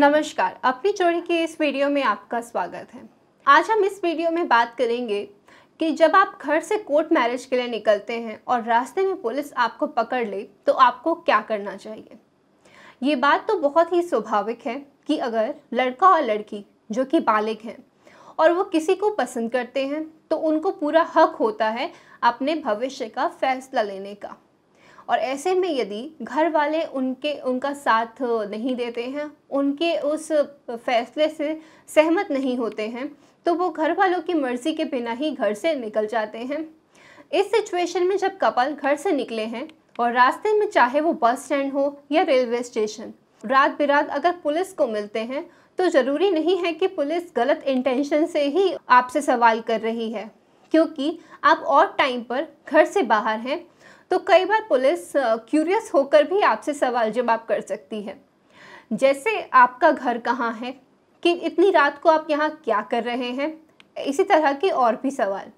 नमस्कार अपनी चोरी की इस वीडियो में आपका स्वागत है आज हम इस वीडियो में बात करेंगे कि जब आप घर से कोर्ट मैरिज के लिए निकलते हैं और रास्ते में पुलिस आपको पकड़ ले तो आपको क्या करना चाहिए ये बात तो बहुत ही स्वाभाविक है कि अगर लड़का और लड़की जो कि बालिग हैं और वो किसी को पसंद करते हैं तो उनको पूरा हक होता है अपने भविष्य का फैसला लेने का और ऐसे में यदि घर वाले उनके उनका साथ नहीं देते हैं उनके उस फैसले से सहमत नहीं होते हैं तो वो घर वालों की मर्ज़ी के बिना ही घर से निकल जाते हैं इस सिचुएशन में जब कपल घर से निकले हैं और रास्ते में चाहे वो बस स्टैंड हो या रेलवे स्टेशन रात बिरात अगर पुलिस को मिलते हैं तो ज़रूरी नहीं है कि पुलिस गलत इंटेंशन से ही आपसे सवाल कर रही है क्योंकि आप और टाइम पर घर से बाहर हैं तो कई बार पुलिस क्यूरियस होकर भी आपसे सवाल जवाब कर सकती है जैसे आपका घर कहाँ है कि इतनी रात को आप यहाँ क्या कर रहे हैं इसी तरह के और भी सवाल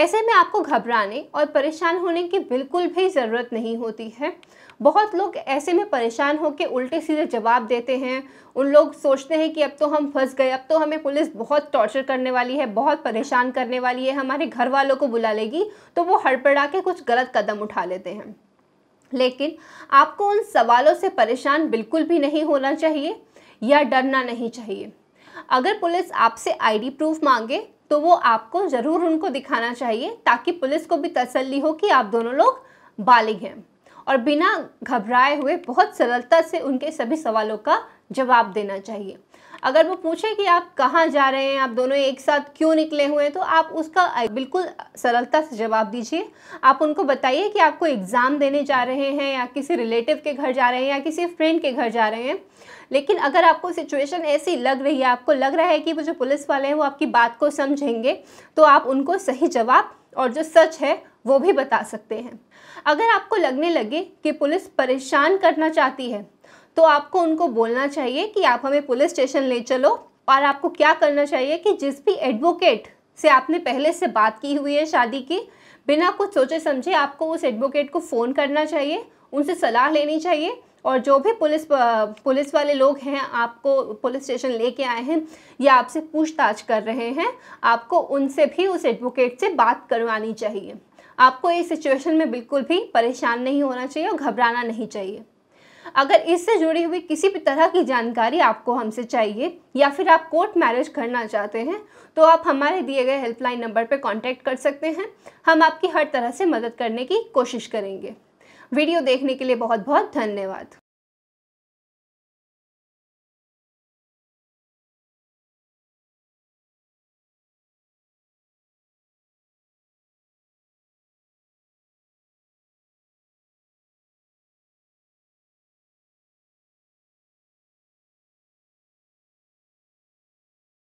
ऐसे में आपको घबराने और परेशान होने की बिल्कुल भी ज़रूरत नहीं होती है बहुत लोग ऐसे में परेशान होकर उल्टे सीधे जवाब देते हैं उन लोग सोचते हैं कि अब तो हम फंस गए अब तो हमें पुलिस बहुत टॉर्चर करने वाली है बहुत परेशान करने वाली है हमारे घर वालों को बुला लेगी तो वो हड़पड़ा के कुछ गलत कदम उठा लेते हैं लेकिन आपको उन सवालों से परेशान बिल्कुल भी नहीं होना चाहिए या डरना नहीं चाहिए अगर पुलिस आपसे आईडी प्रूफ मांगे तो वो आपको ज़रूर उनको दिखाना चाहिए ताकि पुलिस को भी तसल्ली हो कि आप दोनों लोग बालिग हैं और बिना घबराए हुए बहुत सरलता से उनके सभी सवालों का जवाब देना चाहिए अगर वो पूछे कि आप कहाँ जा रहे हैं आप दोनों एक साथ क्यों निकले हुए हैं तो आप उसका बिल्कुल सरलता से जवाब दीजिए आप उनको बताइए कि आपको एग्ज़ाम देने जा रहे हैं या किसी रिलेटिव के घर जा रहे हैं या किसी फ्रेंड के घर जा रहे हैं लेकिन अगर आपको सिचुएशन ऐसी लग रही है आपको लग रहा है कि वो जो पुलिस वाले हैं वो आपकी बात को समझेंगे तो आप उनको सही जवाब और जो सच है वो भी बता सकते हैं अगर आपको लगने लगे कि पुलिस परेशान करना चाहती है तो आपको उनको बोलना चाहिए कि आप हमें पुलिस स्टेशन ले चलो और आपको क्या करना चाहिए कि जिस भी एडवोकेट से आपने पहले से बात की हुई है शादी की बिना कुछ सोचे समझे आपको उस एडवोकेट को फ़ोन करना चाहिए उनसे सलाह लेनी चाहिए और जो भी पुलिस पुलिस वाले लोग हैं आपको पुलिस स्टेशन लेके आए हैं या आपसे पूछताछ कर रहे हैं आपको उनसे भी उस एडवोकेट से बात करवानी चाहिए आपको इस सिचुएशन में बिल्कुल भी परेशान नहीं होना चाहिए और घबराना नहीं चाहिए अगर इससे जुड़ी हुई किसी भी तरह की जानकारी आपको हमसे चाहिए या फिर आप कोर्ट मैरिज करना चाहते हैं तो आप हमारे दिए गए हेल्पलाइन नंबर पर कॉन्टैक्ट कर सकते हैं हम आपकी हर तरह से मदद करने की कोशिश करेंगे वीडियो देखने के लिए बहुत बहुत धन्यवाद